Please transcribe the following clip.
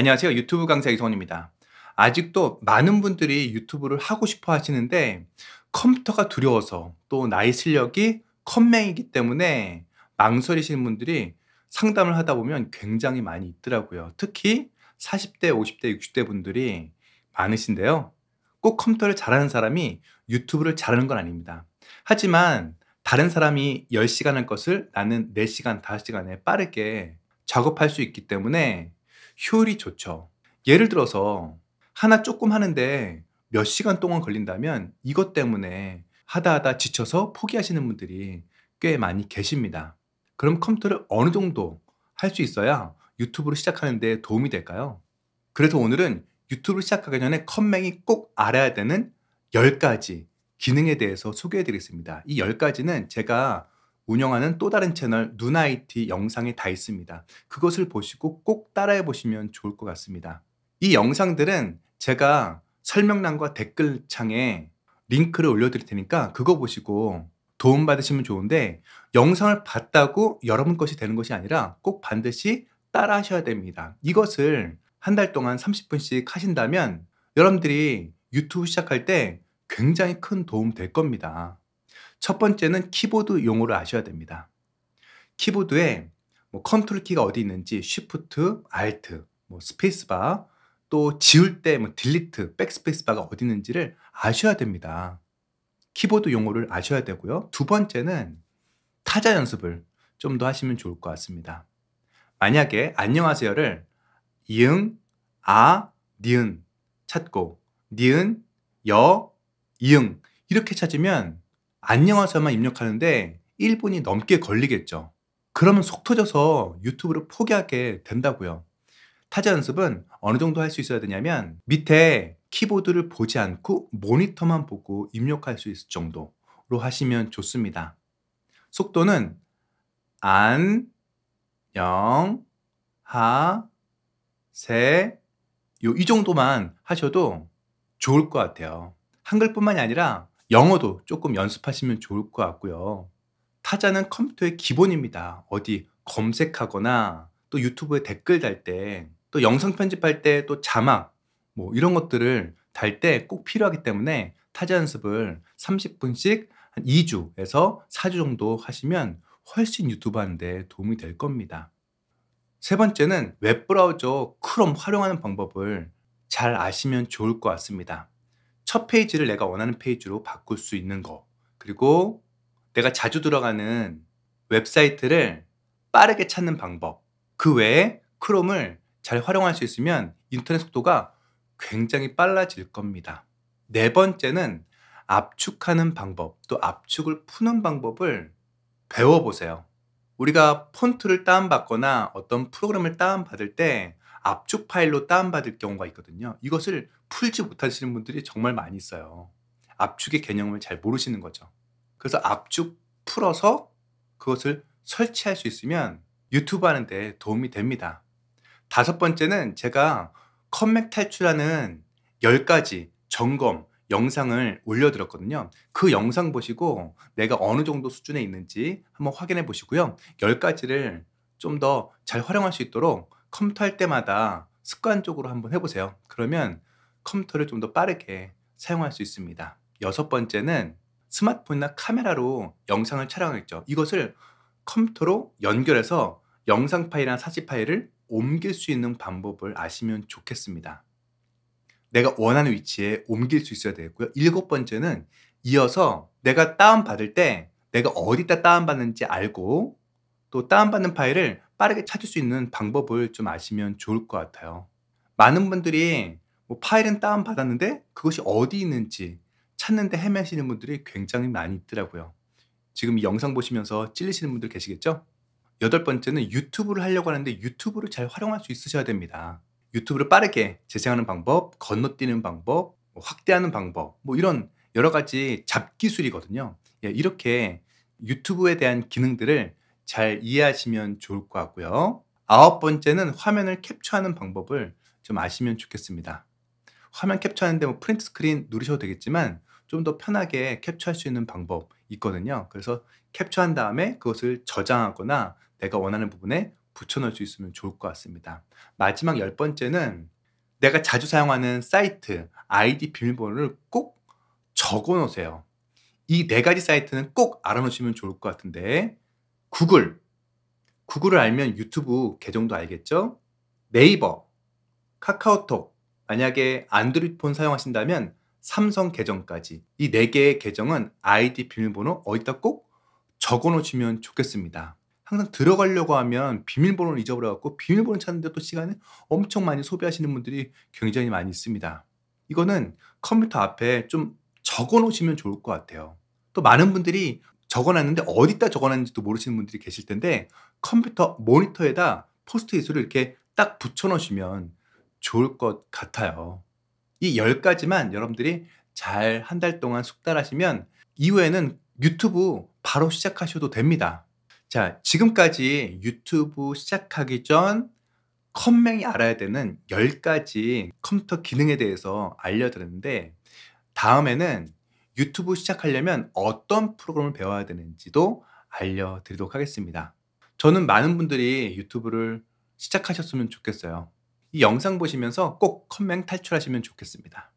안녕하세요. 유튜브 강사 이성원입니다. 아직도 많은 분들이 유튜브를 하고 싶어 하시는데 컴퓨터가 두려워서 또 나의 실력이 컴맹이기 때문에 망설이시는 분들이 상담을 하다 보면 굉장히 많이 있더라고요. 특히 40대, 50대, 60대 분들이 많으신데요. 꼭 컴퓨터를 잘하는 사람이 유튜브를 잘하는 건 아닙니다. 하지만 다른 사람이 10시간 할 것을 나는 4시간, 5시간에 빠르게 작업할 수 있기 때문에 효율이 좋죠. 예를 들어서 하나 조금 하는데 몇 시간 동안 걸린다면 이것 때문에 하다 하다 지쳐서 포기하시는 분들이 꽤 많이 계십니다. 그럼 컴퓨터를 어느 정도 할 수 있어야 유튜브를 시작하는데 도움이 될까요? 그래서 오늘은 유튜브를 시작하기 전에 컴맹이 꼭 알아야 되는 10가지 기능에 대해서 소개해 드리겠습니다. 이 10가지는 제가 운영하는 또 다른 채널 누나이티 영상이 다 있습니다. 그것을 보시고 꼭 따라해 보시면 좋을 것 같습니다. 이 영상들은 제가 설명란과 댓글창에 링크를 올려드릴 테니까 그거 보시고 도움받으시면 좋은데 영상을 봤다고 여러분 것이 되는 것이 아니라 꼭 반드시 따라 하셔야 됩니다. 이것을 한 달 동안 30분씩 하신다면 여러분들이 유튜브 시작할 때 굉장히 큰 도움 될 겁니다. 첫 번째는 키보드 용어를 아셔야 됩니다. 키보드에 뭐 컨트롤 키가 어디 있는지 쉬프트, 알트, 뭐 스페이스바 또 지울 때뭐 딜리트, 백스페이스바가 어디 있는지를 아셔야 됩니다. 키보드 용어를 아셔야 되고요. 두 번째는 타자 연습을 좀 더 하시면 좋을 것 같습니다. 만약에 안녕하세요를 이응, 아, 니은 찾고 니은, 여, 이응 이렇게 찾으면 안녕하세요만 입력하는데 1분이 넘게 걸리겠죠. 그러면 속 터져서 유튜브를 포기하게 된다고요. 타자 연습은 어느 정도 할 수 있어야 되냐면 밑에 키보드를 보지 않고 모니터만 보고 입력할 수 있을 정도로 하시면 좋습니다. 속도는 안, 영, 하, 세, 요, 이 정도만 하셔도 좋을 것 같아요. 한글뿐만이 아니라 영어도 조금 연습하시면 좋을 것 같고요. 타자는 컴퓨터의 기본입니다. 어디 검색하거나 또 유튜브에 댓글 달 때 또 영상 편집할 때 또 자막 뭐 이런 것들을 달 때 꼭 필요하기 때문에 타자 연습을 30분씩 한 2주에서 4주 정도 하시면 훨씬 유튜브 하는데 도움이 될 겁니다. 세 번째는 웹브라우저 크롬 활용하는 방법을 잘 아시면 좋을 것 같습니다. 첫 페이지를 내가 원하는 페이지로 바꿀 수 있는 거. 그리고 내가 자주 들어가는 웹사이트를 빠르게 찾는 방법. 그 외에 크롬을 잘 활용할 수 있으면 인터넷 속도가 굉장히 빨라질 겁니다. 네 번째는 압축하는 방법, 또 압축을 푸는 방법을 배워보세요. 우리가 폰트를 다운받거나 어떤 프로그램을 다운받을 때 압축 파일로 다운받을 경우가 있거든요. 이것을 풀지 못하시는 분들이 정말 많이 있어요. 압축의 개념을 잘 모르시는 거죠. 그래서 압축 풀어서 그것을 설치할 수 있으면 유튜브 하는데 도움이 됩니다. 다섯 번째는 제가 컴맥 탈출하는 10가지 점검 영상을 올려드렸거든요. 그 영상 보시고 내가 어느 정도 수준에 있는지 한번 확인해 보시고요. 10가지를 좀 더 잘 활용할 수 있도록 컴퓨터할 때마다 습관적으로 한번 해보세요. 그러면 컴퓨터를 좀 더 빠르게 사용할 수 있습니다. 여섯 번째는 스마트폰이나 카메라로 영상을 촬영했죠. 이것을 컴퓨터로 연결해서 영상 파일이나 사진 파일을 옮길 수 있는 방법을 아시면 좋겠습니다. 내가 원하는 위치에 옮길 수 있어야 되겠고요. 일곱 번째는 이어서 내가 다운받을 때 내가 어디다 다운받는지 알고 또 다운받는 파일을 빠르게 찾을 수 있는 방법을 좀 아시면 좋을 것 같아요. 많은 분들이 뭐 파일은 다운받았는데 그것이 어디 있는지 찾는데 헤매시는 분들이 굉장히 많이 있더라고요. 지금 이 영상 보시면서 찔리시는 분들 계시겠죠? 여덟 번째는 유튜브를 하려고 하는데 유튜브를 잘 활용할 수 있으셔야 됩니다. 유튜브를 빠르게 재생하는 방법, 건너뛰는 방법, 뭐 확대하는 방법, 뭐 이런 여러 가지 잡기술이거든요. 예, 이렇게 유튜브에 대한 기능들을 잘 이해하시면 좋을 것 같고요. 아홉 번째는 화면을 캡처하는 방법을 좀 아시면 좋겠습니다. 화면 캡처하는데 뭐 프린트 스크린 누르셔도 되겠지만 좀 더 편하게 캡처할 수 있는 방법 있거든요. 그래서 캡처한 다음에 그것을 저장하거나 내가 원하는 부분에 붙여넣을 수 있으면 좋을 것 같습니다. 마지막 열 번째는 내가 자주 사용하는 사이트 아이디 비밀번호를 꼭 적어 놓으세요. 이 네 가지 사이트는 꼭 알아놓으시면 좋을 것 같은데 구글. 구글을 알면 유튜브 계정도 알겠죠? 네이버, 카카오톡. 만약에 안드로이드폰 사용하신다면 삼성 계정까지 이 네 개의 계정은 아이디 비밀번호 어디다 꼭 적어 놓으시면 좋겠습니다. 항상 들어가려고 하면 비밀번호를 잊어버려갖고 비밀번호 찾는데 또 시간을 엄청 많이 소비하시는 분들이 굉장히 많이 있습니다. 이거는 컴퓨터 앞에 좀 적어 놓으시면 좋을 것 같아요. 또 많은 분들이 적어놨는데 어디다 적어놨는지도 모르시는 분들이 계실 텐데 컴퓨터 모니터에다 포스트잇으로 이렇게 딱 붙여놓으시면 좋을 것 같아요. 이 10가지만 여러분들이 잘 한 달 동안 숙달하시면 이후에는 유튜브 바로 시작하셔도 됩니다. 자, 지금까지 유튜브 시작하기 전 컴맹이 알아야 되는 10가지 컴퓨터 기능에 대해서 알려드렸는데 다음에는 유튜브 시작하려면 어떤 프로그램을 배워야 되는지도 알려드리도록 하겠습니다. 저는 많은 분들이 유튜브를 시작하셨으면 좋겠어요. 이 영상 보시면서 꼭 컴맹 탈출하시면 좋겠습니다.